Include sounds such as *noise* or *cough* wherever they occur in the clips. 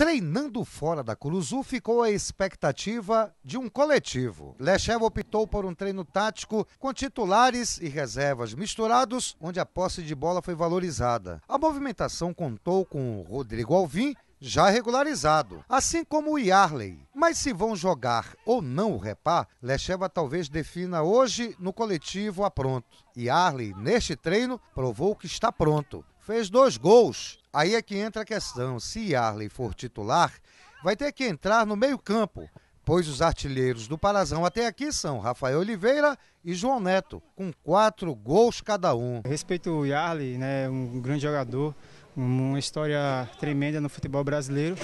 Treinando fora da Curuzu ficou a expectativa de um coletivo. Lechev optou por um treino tático com titulares e reservas misturados, onde a posse de bola foi valorizada. A movimentação contou com Rodrigo Alvim já regularizado, assim como o Yarley. Mas se vão jogar ou não o repá, Lecheva talvez defina hoje no coletivo a pronto. Yarley, neste treino, provou que está pronto. Fez dois gols. Aí é que entra a questão: se Yarley for titular, vai ter que entrar no meio-campo pois os artilheiros do Parazão até aqui são Rafael Oliveira e João Neto, com quatro gols cada um. Respeito o Yarley, né, um grande jogador, uma história tremenda no futebol brasileiro,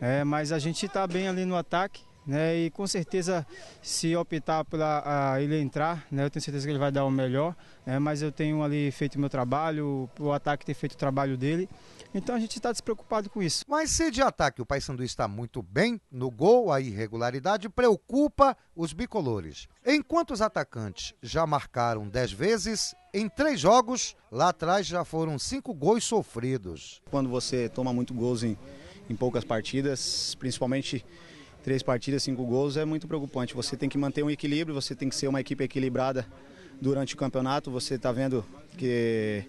é, mas a gente está bem ali no ataque né? E com certeza, se optar a ele entrar, né? eu tenho certeza que ele vai dar o melhor. Né? Mas eu tenho ali feito meu trabalho, o ataque ter feito o trabalho dele. Então a gente está despreocupado com isso. Mas se de ataque o Paysandu está muito bem, no gol a irregularidade preocupa os bicolores. Enquanto os atacantes já marcaram 10 vezes, em três jogos, lá atrás já foram cinco gols sofridos. Quando você toma muito gols em, em poucas partidas, principalmente três partidas, cinco gols, é muito preocupante. Você tem que manter um equilíbrio, você tem que ser uma equipe equilibrada durante o campeonato. Você está vendo que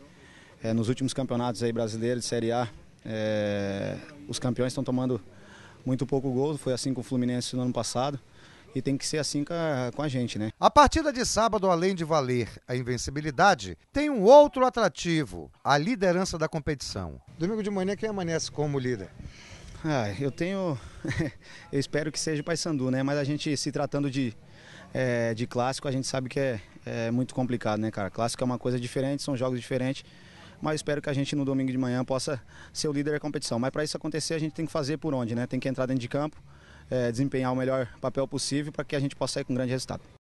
é, nos últimos campeonatos aí brasileiros de Série A, é, os campeões estão tomando muito pouco gol. Foi assim com o Fluminense no ano passado. E tem que ser assim com a gente, né? A partida de sábado, além de valer a invencibilidade, tem um outro atrativo: a liderança da competição. Domingo de manhã, quem amanhece como líder? Ah, eu tenho. *laughs* eu espero que seja o Paysandu, né? Mas a gente, se tratando de, é, de clássico, a gente sabe que é, é, muito complicado, né, cara? Clássico é uma coisa diferente, são jogos diferentes. Mas espero que a gente no domingo de manhã possa ser o líder da competição. Mas para isso acontecer, a gente tem que fazer por onde, né? Tem que entrar dentro de campo, é, desempenhar o melhor papel possível para que a gente possa sair com um grande resultado.